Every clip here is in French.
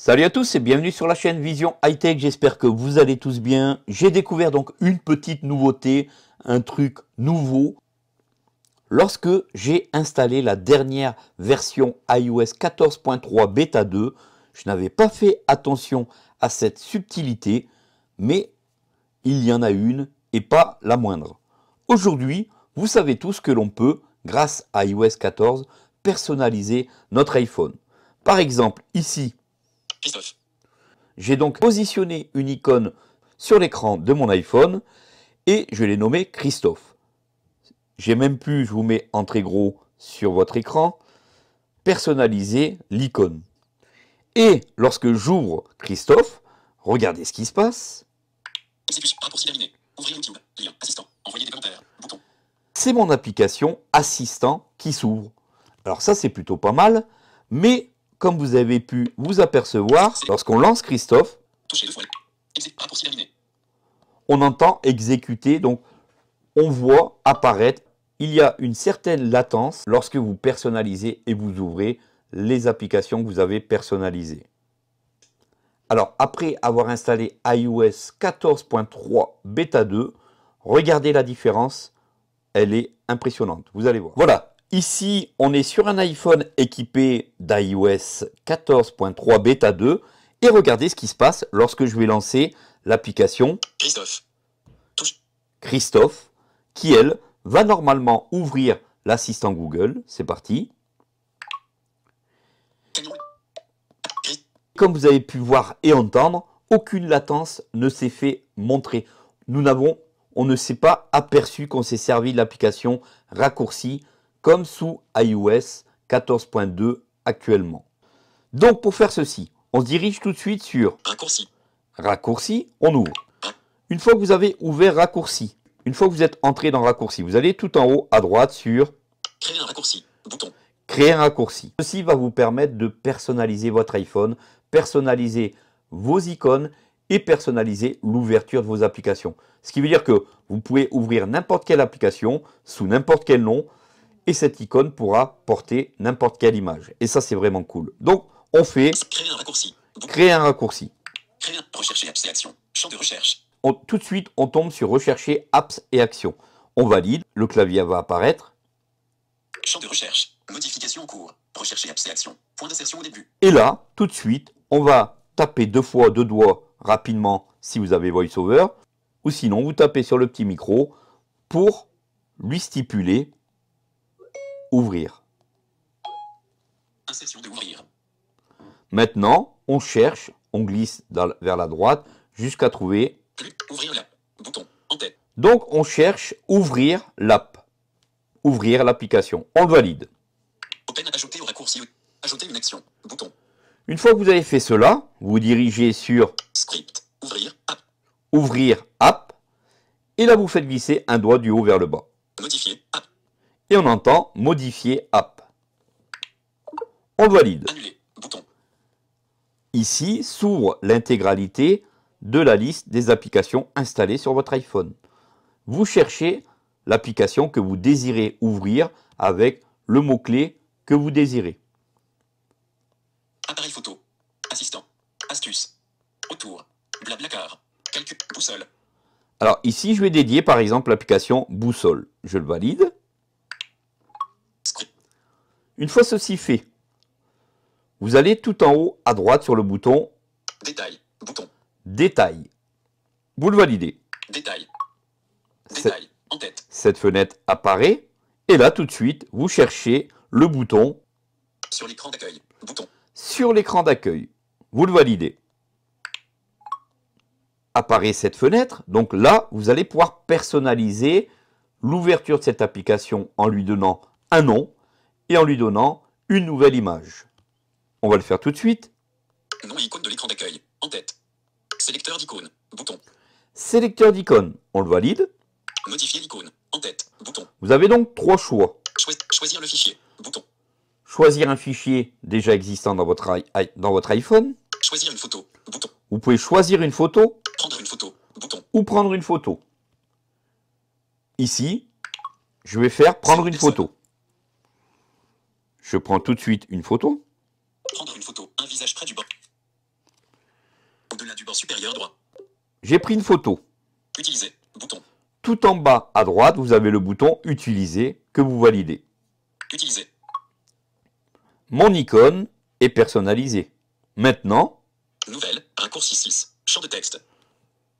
Salut à tous et bienvenue sur la chaîne Vision High Tech, j'espère que vous allez tous bien. J'ai découvert donc une petite nouveauté, un truc nouveau. Lorsque j'ai installé la dernière version iOS 14.3 Beta 2, je n'avais pas fait attention à cette subtilité, mais il y en a une et pas la moindre. Aujourd'hui, vous savez tous que l'on peut, grâce à iOS 14, personnaliser notre iPhone. Par exemple, ici, j'ai donc positionné une icône sur l'écran de mon iPhone et je l'ai nommé Christophe. J'ai même pu, je vous mets en très gros sur votre écran, personnaliser l'icône. Et lorsque j'ouvre Christophe, regardez ce qui se passe. C'est mon application Assistant qui s'ouvre. Alors ça c'est plutôt pas mal, mais comme vous avez pu vous apercevoir, lorsqu'on lance Christophe, on entend exécuter, donc on voit apparaître, il y a une certaine latence lorsque vous personnalisez et vous ouvrez les applications que vous avez personnalisées. Alors après avoir installé iOS 14.3 Beta 2, regardez la différence, elle est impressionnante, vous allez voir. Voilà, Ici, on est sur un iPhone équipé d'iOS 14.3 Beta 2 et regardez ce qui se passe lorsque je vais lancer l'application Christophe. Christophe, qui elle va normalement ouvrir l'assistant Google. C'est parti. Comme vous avez pu voir et entendre, aucune latence ne s'est fait montrer. Nous n'avons, on ne s'est pas aperçu qu'on s'est servi de l'application raccourci comme sous iOS 14.2 actuellement. Donc pour faire ceci, on se dirige tout de suite sur Raccourci. Raccourci, on ouvre. Une fois que vous avez ouvert Raccourci, une fois que vous êtes entré dans Raccourci, vous allez tout en haut à droite sur Créer un raccourci, bouton. Créer un raccourci. Ceci va vous permettre de personnaliser votre iPhone, personnaliser vos icônes et personnaliser l'ouverture de vos applications. Ce qui veut dire que vous pouvez ouvrir n'importe quelle application sous n'importe quel nom et cette icône pourra porter n'importe quelle image. Et ça, c'est vraiment cool. Donc, on fait créer un raccourci. Créer un raccourci. Rechercher apps Champ de recherche. tout de suite, on tombe sur rechercher apps et actions. On valide, le clavier va apparaître. Champ de recherche. Modification en cours. Rechercher apps et actions. Point d'insertion au début. Et là, tout de suite, on va taper deux fois deux doigts rapidement si vous avez VoiceOver. Ou sinon, vous tapez sur le petit micro pour lui stipuler Ouvrir. Maintenant, on cherche, on glisse vers la droite jusqu'à trouver. l'app. Donc, on cherche ouvrir l'app. Ouvrir l'application. On le valide. Ajouter une action. Bouton. Une fois que vous avez fait cela, vous, vous dirigez sur Script. Ouvrir app. Ouvrir app. Et là, vous faites glisser un doigt du haut vers le bas. Modifier app et on entend modifier app. On valide. Ici s'ouvre l'intégralité de la liste des applications installées sur votre iPhone. Vous cherchez l'application que vous désirez ouvrir avec le mot-clé que vous désirez. Appareil photo, assistant, astuce, autour, blablacar, calcul, boussole. Alors ici, je vais dédier par exemple l'application boussole. Je le valide. Une fois ceci fait, vous allez tout en haut à droite sur le bouton Détail. Bouton. Détail. Vous le validez. Détail. Cette, en tête. Cette fenêtre apparaît. Et là, tout de suite, vous cherchez le bouton sur l'écran d'accueil. Bouton. Sur l'écran d'accueil. Vous le validez. Apparaît cette fenêtre. Donc là, vous allez pouvoir personnaliser l'ouverture de cette application en lui donnant un nom, et en lui donnant une nouvelle image. On va le faire tout de suite. d'accueil. En tête. Sélecteur d'icône. Bouton. Sélecteur On le valide. Vous avez donc trois choix. Choisir le fichier. Bouton. Choisir un fichier déjà existant dans votre, iPhone. Choisir une photo. Vous pouvez choisir une photo. une photo. Ou prendre une photo. Ici, je vais faire prendre une photo. Je prends tout de suite une photo. Prendre une photo, un visage près du bord. Au-delà du bord supérieur droit. J'ai pris une photo. Utiliser, bouton. Tout en bas à droite, vous avez le bouton Utiliser que vous validez. Utiliser. Mon icône est personnalisée. Maintenant, Nouvelle, raccourci 6, champ de texte.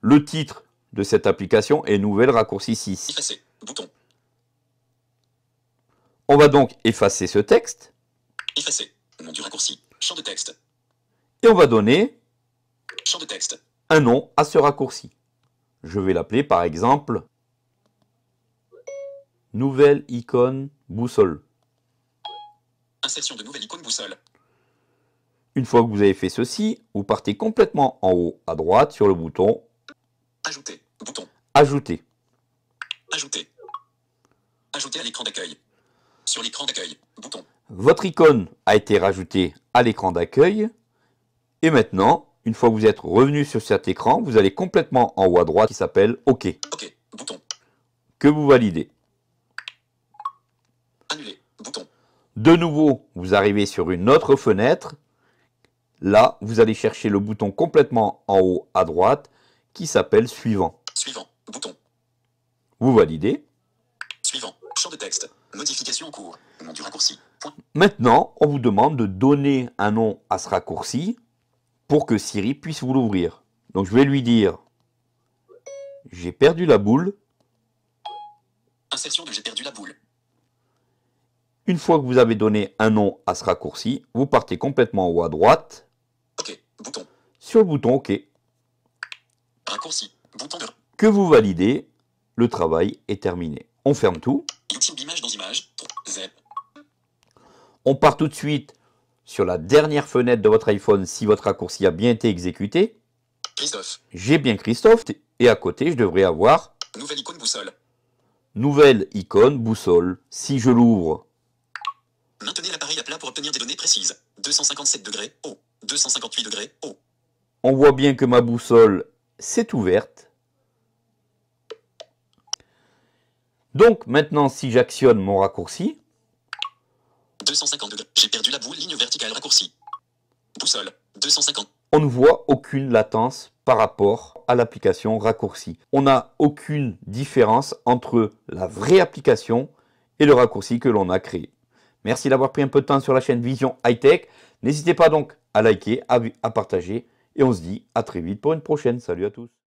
Le titre de cette application est Nouvelle raccourci 6. bouton. On va donc effacer ce texte. de texte. Et on va donner un nom à ce raccourci. Je vais l'appeler par exemple nouvelle icône boussole. Insertion de nouvelle boussole. Une fois que vous avez fait ceci, vous partez complètement en haut à droite sur le bouton Ajouter. Bouton. Ajouter. Ajouter. Ajouter à l'écran d'accueil. Sur l'écran d'accueil, Votre icône a été rajoutée à l'écran d'accueil. Et maintenant, une fois que vous êtes revenu sur cet écran, vous allez complètement en haut à droite qui s'appelle OK. bouton. Que vous validez. De nouveau, vous arrivez sur une autre fenêtre. Là, vous allez chercher le bouton complètement en haut à droite qui s'appelle Suivant. Suivant, bouton. Vous validez. Champ de texte. Modification en cours. Nom du raccourci. Maintenant, on vous demande de donner un nom à ce raccourci pour que Siri puisse vous l'ouvrir. Donc je vais lui dire J'ai perdu la boule. Insertion J'ai perdu la boule. Une fois que vous avez donné un nom à ce raccourci, vous partez complètement en haut à droite. Sur le bouton OK. Raccourci, Que vous validez, le travail est terminé. On ferme tout d'image dans On part tout de suite sur la dernière fenêtre de votre iPhone si votre raccourci a bien été exécuté. Christophe. J'ai bien Christophe et à côté je devrais avoir Nouvelle icône boussole. Nouvelle icône boussole. Si je l'ouvre. Maintenez l'appareil à plat pour obtenir des données précises. 257 degrés haut. 258 degrés haut. On voit bien que ma boussole s'est ouverte. Donc maintenant, si j'actionne mon raccourci, J'ai perdu la boule, ligne verticale, raccourci. seul. 250. On ne voit aucune latence par rapport à l'application raccourci. On n'a aucune différence entre la vraie application et le raccourci que l'on a créé. Merci d'avoir pris un peu de temps sur la chaîne Vision Hightech. N'hésitez pas donc à liker, à partager et on se dit à très vite pour une prochaine. Salut à tous.